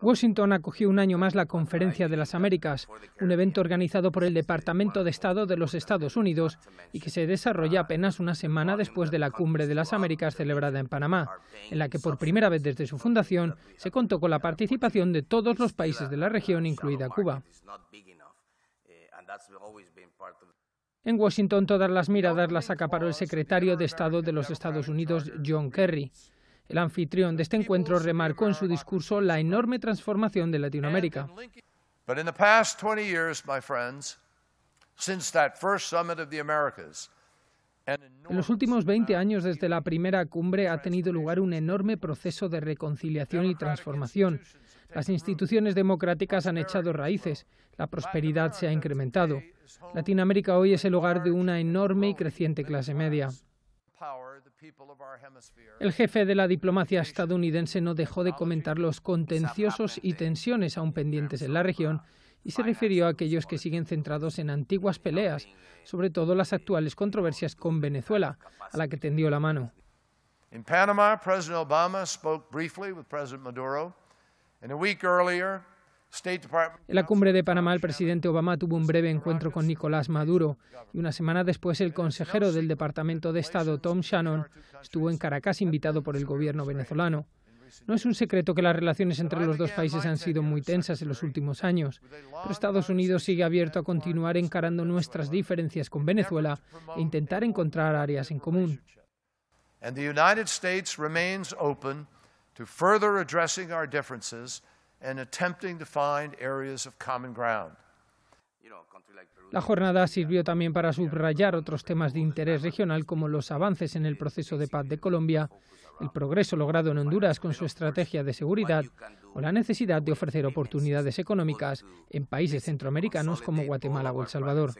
Washington acogió un año más la Conferencia de las Américas, un evento organizado por el Departamento de Estado de los Estados Unidos y que se desarrolla apenas una semana después de la Cumbre de las Américas celebrada en Panamá, en la que por primera vez desde su fundación se contó con la participación de todos los países de la región, incluida Cuba. En Washington todas las miradas las acaparó el secretario de Estado de los Estados Unidos, John Kerry. El anfitrión de este encuentro remarcó en su discurso la enorme transformación de Latinoamérica. en los en los últimos 20 años desde la primera cumbre ha tenido lugar un enorme proceso de reconciliación y transformación. Las instituciones democráticas han echado raíces, la prosperidad se ha incrementado. Latinoamérica hoy es el hogar de una enorme y creciente clase media. El jefe de la diplomacia estadounidense no dejó de comentar los contenciosos y tensiones aún pendientes en la región y se refirió a aquellos que siguen centrados en antiguas peleas, sobre todo las actuales controversias con Venezuela, a la que tendió la mano. Obama Maduro en la cumbre de Panamá, el presidente Obama tuvo un breve encuentro con Nicolás Maduro y una semana después el consejero del Departamento de Estado, Tom Shannon, estuvo en Caracas invitado por el gobierno venezolano. No es un secreto que las relaciones entre los dos países han sido muy tensas en los últimos años, pero Estados Unidos sigue abierto a continuar encarando nuestras diferencias con Venezuela e intentar encontrar áreas en común. La jornada sirvió también para subrayar otros temas de interés regional como los avances en el proceso de paz de Colombia, el progreso logrado en Honduras con su estrategia de seguridad o la necesidad de ofrecer oportunidades económicas en países centroamericanos como Guatemala o El Salvador.